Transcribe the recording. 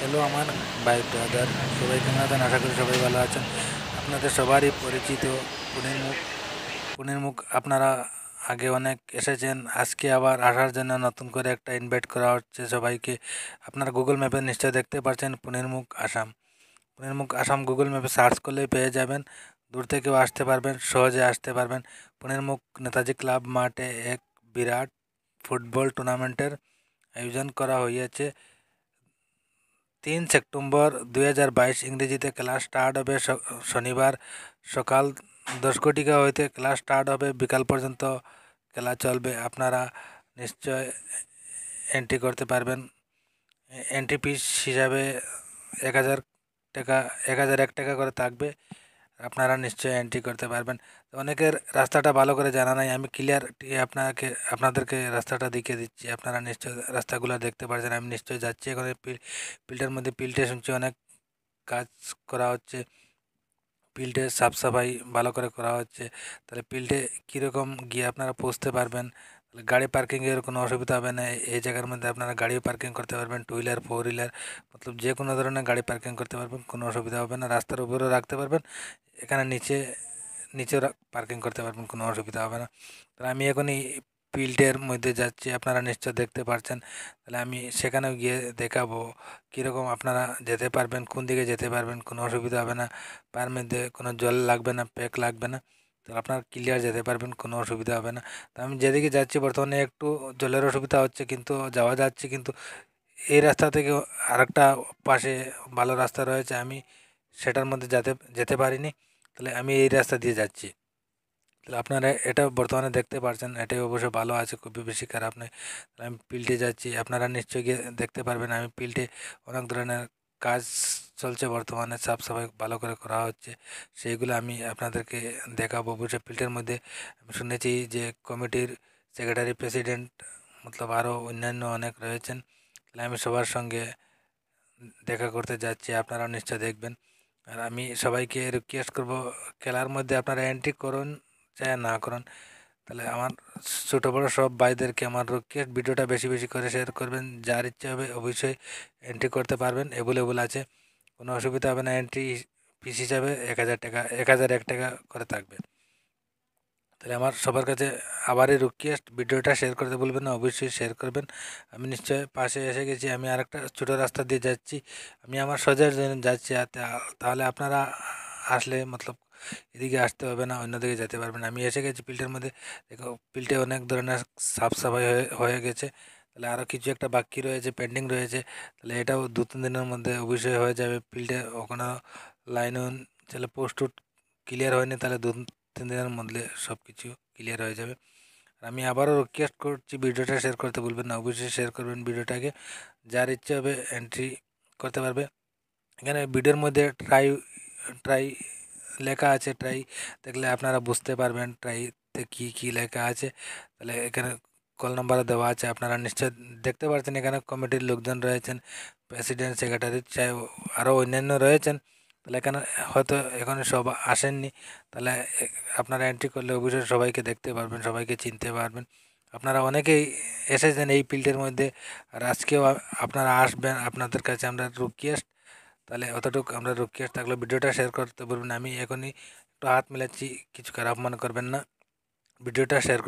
hello আমার by brother সবাই কেমন আছেন আশা করি সবাই ভালো আছেন আপনাদের সবারই পরিচিত পুনের মুখ পুনের মুখ আপনারা আগে অনেক এসেছেন আজকে আবার আসার জন্য নতুন করে একটা ইনভাইট করা হচ্ছে সবাইকে আপনারা গুগল ম্যাপে নিশ্চয় দেখতে পাচ্ছেন পুনের মুখ আসাম পুনের মুখ আসাম গুগল ম্যাপে সার্চ করলেই পেয়ে যাবেন দূর থেকেও আসতে পারবেন সহজে আসতে পারবেন পুনের মুখ নেতাজি ক্লাব মাঠে এক বিরাট ফুটবল টুর্নামেন্টের আয়োজন করা হয়েছে তিন সেপ্টেম্বর দুই হাজার বাইশ ইংরেজিতে ক্লাস স্টার্ট হবে শনিবার সকাল দশ কোটিকা হইতে ক্লাস স্টার্ট হবে বিকাল পর্যন্ত খেলা চলবে আপনারা নিশ্চয় এন্ট্রি করতে পারবেন এন্ট্রি পিস হিসাবে এক হাজার টাকা এক হাজার এক টাকা করে থাকবে আপনারা নিশ্চয়ই এন্ট্রি করতে পারবেন অনেকের রাস্তাটা ভালো করে জানা নাই আমি ক্লিয়ার আপনাকে আপনাদেরকে রাস্তাটা দেখিয়ে দিচ্ছি আপনারা নিশ্চয়ই রাস্তাগুলো দেখতে পারছেন আমি নিশ্চয়ই যাচ্ছি এখানে পিলটার মধ্যে পিলটে শুনছি অনেক কাজ করা হচ্ছে পিলটে সাফ সাফাই ভালো করে করা হচ্ছে তাহলে পিলটে কীরকম গিয়ে আপনারা পৌঁছতে পারবেন গাড়ি পার্কিংয়ের কোনো অসুবিধা হবে না এই জায়গার মধ্যে আপনারা গাড়িও পার্কিং করতে পারবেন টু হুইলার ফোর হুইলার মতলব যে কোনো ধরনের গাড়ি পার্কিং করতে পারবেন কোনো অসুবিধা হবে না রাস্তার উপরেও রাখতে পারবেন এখানে নিচে নিচেও পার্কিং করতে পারবেন কোনো অসুবিধা হবে না তাহলে আমি এখনই এই ফিল্ডের মধ্যে যাচ্ছি আপনারা নিশ্চয় দেখতে পারছেন তাহলে আমি সেখানেও গিয়ে দেখাবো কীরকম আপনারা যেতে পারবেন কোন দিকে যেতে পারবেন কোনো অসুবিধা হবে না পার মধ্যে কোনো জল লাগবে না প্যাক লাগবে না তাহলে আপনার ক্লিয়ার যেতে পারবেন কোনো অসুবিধা হবে না তো আমি যেদিকে যাচ্ছি বর্তমানে একটু জলের অসুবিধা হচ্ছে কিন্তু যাওয়া যাচ্ছে কিন্তু এই রাস্তা থেকে আরেকটা পাশে ভালো রাস্তা রয়েছে আমি সেটার মধ্যে যাতে যেতে পারিনি তাহলে আমি এই রাস্তা দিয়ে যাচ্ছি তাহলে আপনারা এটা বর্তমানে দেখতে পারছেন এটাই অবশ্যই ভালো আছে খুবই বেশি খারাপ নয় আমি পিল্টে যাচ্ছি আপনারা নিশ্চয়ই গিয়ে দেখতে পারবেন আমি পিল্টে অনেক ধরনের কাজ চলছে বর্তমানে সাফ সাফাই ভালো করে করা হচ্ছে সেইগুলো আমি আপনাদেরকে দেখাবো বুঝে ফিল্ডের মধ্যে আমি শুনেছি যে কমিটির সেক্রেটারি প্রেসিডেন্ট মতলব আরও অন্যান্য অনেক রয়েছেন তাহলে আমি সবার সঙ্গে দেখা করতে যাচ্ছি আপনারাও নিশ্চয় দেখবেন আর আমি সবাইকে রিকোয়েস্ট করব খেলার মধ্যে আপনারা এন্ট্রি করুন চাই না করুন তাহলে আমার ছোটো বড়ো সব ভাইদেরকে আমার রিকোয়েস্ট ভিডিওটা বেশি বেশি করে শেয়ার করবেন যার ইচ্ছে হবে অবশ্যই এন্ট্রি করতে পারবেন অ্যাভেলেবল আছে কোনো অসুবিধা হবে না এন্ট্রি ফিস হিসাবে এক হাজার টাকা এক হাজার এক টাকা করে থাকবে তাহলে আমার সবার কাছে আবারই রিকোয়েস্ট ভিডিওটা শেয়ার করতে বলবেন না অবশ্যই শেয়ার করবেন আমি নিশ্চয় পাশে এসে গেছি আমি আরেকটা ছোটো রাস্তা দিয়ে যাচ্ছি আমি আমার সজার জন্য যাচ্ছি তাহলে আপনারা আসলে মতলব এদিকে আসতে হবে না অন্যদিকে যেতে পারবে না আমি এসে গেছি পিলটার মধ্যে দেখো পিলটে অনেক ধরনের সাফ সাফাই হয়ে গেছে তাহলে আরও কিছু একটা বাকি রয়েছে পেন্ডিং রয়েছে তাহলে এটাও দু তিন দিনের মধ্যে অবশ্যই হয়ে যাবে ফিল্ডে ওখানে লাইন তাহলে পোস্ট ক্লিয়ার হয়নি তাহলে দু তিন দিনের মধ্যে সব কিছু ক্লিয়ার হয়ে যাবে আর আমি আবারও রিকোয়েস্ট করছি ভিডিওটা শেয়ার করতে বলবেন না অবশ্যই শেয়ার করবেন ভিডিওটাকে যার ইচ্ছে হবে এন্ট্রি করতে পারবে এখানে ভিডিওর মধ্যে ট্রাই ট্রাই লেখা আছে ট্রাই দেখলে আপনারা বুঝতে পারবেন ট্রাইতে কি কি লেখা আছে তাহলে এখানে কল নাম্বার দেওয়া আছে আপনারা নিশ্চয় দেখতে পাচ্ছেন এখানে কমিটির লোকজন রয়েছেন প্রেসিডেন্ট সেক্রেটারি চাই আরও অন্যান্য রয়েছেন তাহলে এখানে হয়তো এখন সব আসেননি তাহলে আপনারা এন্ট্রি করলে অবশ্যই সবাইকে দেখতে পারবেন সবাইকে চিনতে পারবেন আপনারা অনেকেই এসেছেন এই ফিল্ডের মধ্যে আর আজকেও আপনারা আসবেন আপনাদের কাছে আমরা রিকোয়েস্ট তাহলে অতটুকু আমরা রিকোয়েস্ট থাকলে ভিডিওটা শেয়ার করতে পারবেন আমি এখনই একটু হাত মেলাচ্ছি কিছু খারাপ মনে করবেন না ভিডিওটা শেয়ার করতে